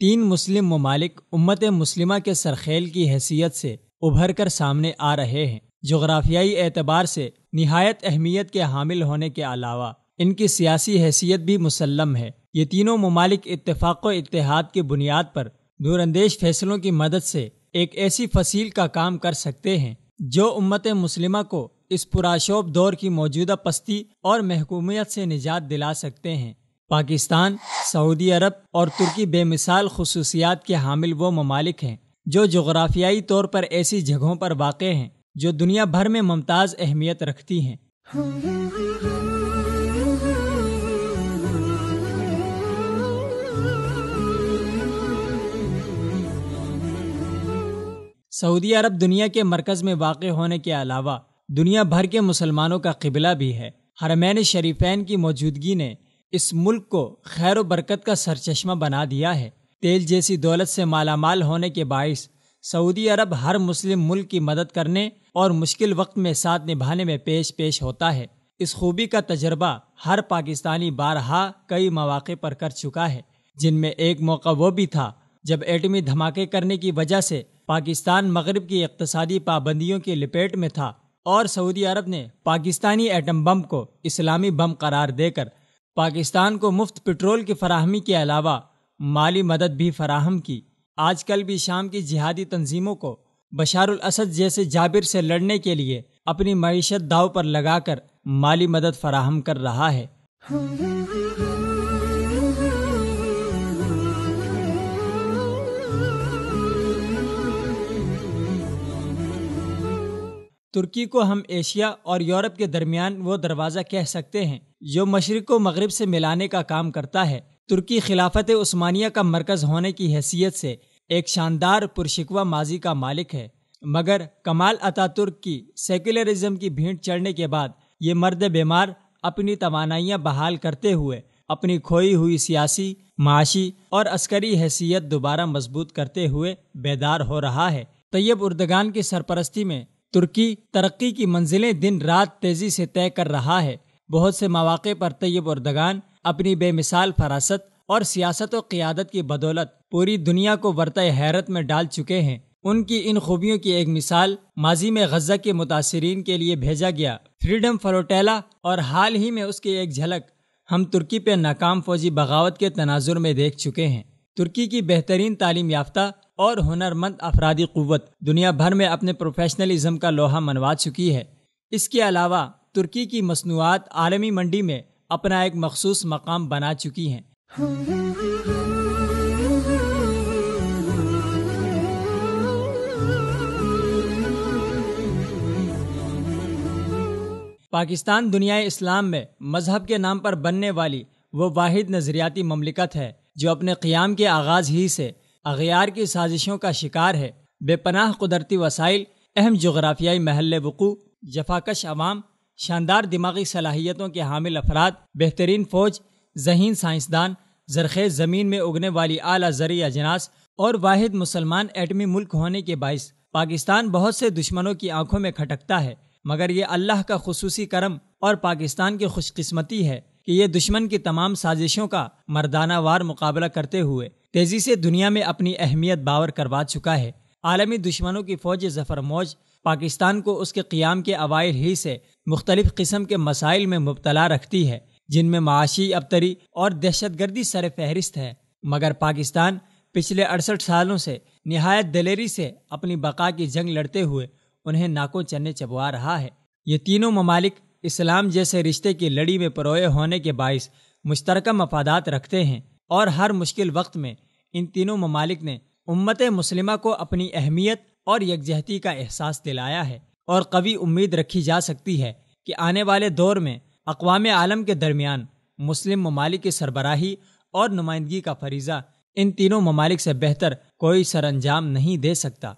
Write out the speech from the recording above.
تین مسلم ممالک امت مسلمہ کے سرخیل کی حیثیت سے ابھر کر سامنے آ رہے ہیں جغرافیائی اعتبار سے نہایت اہمیت کے حامل ہونے کے علاوہ ان کی سیاسی حیثیت بھی مسلم ہے یہ تینوں ممالک اتفاق و اتحاد کی بنیاد پر دور اندیش فیصلوں کی مدد سے ایک ایسی فصیل کا کام کر سکتے ہیں جو امت مسلمہ کو اس پراشوب دور کی موجودہ پستی اور محکومیت سے نجات دلا سکتے ہیں پاکستان سعودی عرب اور ترکی بے مثال خصوصیات کے حامل وہ ممالک ہیں جو جغرافیائی طور پر ایسی جگہوں پر واقع ہیں جو دنیا بھر میں ممتاز اہمیت رکھتی ہیں سعودی عرب دنیا کے مرکز میں واقع ہونے کے علاوہ دنیا بھر کے مسلمانوں کا قبلہ بھی ہے حرمین شریفین کی موجودگی نے اس ملک کو خیر و برکت کا سرچشمہ بنا دیا ہے تیل جیسی دولت سے مالا مال ہونے کے باعث سعودی عرب ہر مسلم ملک کی مدد کرنے اور مشکل وقت میں ساتھ نبھانے میں پیش پیش ہوتا ہے اس خوبی کا تجربہ ہر پاکستانی بارہا کئی مواقع پر کر چکا ہے جن میں ایک موقع وہ بھی تھا جب ایٹمی دھماکے کرنے کی وجہ سے پاکستان مغرب کی اقتصادی پابندیوں کی لپیٹ میں تھا اور سعودی عرب نے پاکستانی ایٹم بم کو اسلامی بم قرار دے کر پاکستان کو مفت پٹرول کی فراہمی کے علاوہ مالی مدد بھی فراہم کی آج کل بھی شام کی جہادی تنظیموں کو بشار الاسد جیسے جابر سے لڑنے کے لیے اپنی معیشت داؤ پر لگا کر مالی مدد فراہم کر رہا ہے ترکی کو ہم ایشیا اور یورپ کے درمیان وہ دروازہ کہہ سکتے ہیں جو مشرق کو مغرب سے ملانے کا کام کرتا ہے ترکی خلافت عثمانیہ کا مرکز ہونے کی حیثیت سے ایک شاندار پرشکوہ ماضی کا مالک ہے مگر کمال اتا ترک کی سیکولرزم کی بھینٹ چڑھنے کے بعد یہ مرد بیمار اپنی توانائیاں بحال کرتے ہوئے اپنی کھوئی ہوئی سیاسی معاشی اور عسکری حیثیت دوبارہ مضبوط کرتے ہوئے بیدار ہو رہا ہے طیب اردگان کی سرپرستی میں ترکی ترقی کی منزلیں دن رات تیزی سے طے کر رہا ہے بہت سے مواقع پر طیب اور اپنی بے مثال فراست اور سیاست و قیادت کی بدولت پوری دنیا کو ورطۂ حیرت میں ڈال چکے ہیں ان کی ان خوبیوں کی ایک مثال ماضی میں غزہ کے متاثرین کے لیے بھیجا گیا فریڈم فلوٹیلا اور حال ہی میں اس کی ایک جھلک ہم ترکی پہ ناکام فوجی بغاوت کے تناظر میں دیکھ چکے ہیں ترکی کی بہترین تعلیم یافتہ اور ہنرمند افرادی قوت دنیا بھر میں اپنے پروفیشنلزم کا لوہا منوا چکی ہے اس کے علاوہ ترکی کی مصنوعات عالمی منڈی میں اپنا ایک مخصوص مقام بنا چکی ہیں پاکستان دنیا اسلام میں مذہب کے نام پر بننے والی وہ واحد نظریاتی مملکت ہے جو اپنے قیام کے آغاز ہی سے اغیار کی سازشوں کا شکار ہے بے پناہ قدرتی وسائل اہم جغرافیائی محل وقوع جفاکش عوام شاندار دماغی صلاحیتوں کے حامل افراد بہترین فوج ذہین سائنسدان زرخیز زمین میں اگنے والی اعلیٰ زرعی اجناس اور واحد مسلمان ایٹمی ملک ہونے کے باعث پاکستان بہت سے دشمنوں کی آنکھوں میں کھٹکتا ہے مگر یہ اللہ کا خصوصی کرم اور پاکستان کی خوش قسمتی ہے کہ یہ دشمن کی تمام سازشوں کا مردانہ وار مقابلہ کرتے ہوئے تیزی سے دنیا میں اپنی اہمیت باور کروا چکا ہے عالمی دشمنوں کی فوج ظفر موج پاکستان کو اس کے قیام کے اوائل ہی سے مختلف قسم کے مسائل میں مبتلا رکھتی ہے جن میں معاشی ابتری اور دہشت گردی سر فہرست ہے مگر پاکستان پچھلے اڑسٹھ سالوں سے نہایت دلیری سے اپنی بقا کی جنگ لڑتے ہوئے انہیں ناکوں چنے چبوا رہا ہے یہ تینوں ممالک اسلام جیسے رشتے کی لڑی میں پروئے ہونے کے باعث مشترکہ مفادات رکھتے ہیں اور ہر مشکل وقت میں ان تینوں ممالک نے امت مسلمہ کو اپنی اہمیت اور یکجہتی کا احساس دلایا ہے اور قوی امید رکھی جا سکتی ہے کہ آنے والے دور میں اقوام عالم کے درمیان مسلم ممالک کی سربراہی اور نمائندگی کا فریضہ ان تینوں ممالک سے بہتر کوئی سر انجام نہیں دے سکتا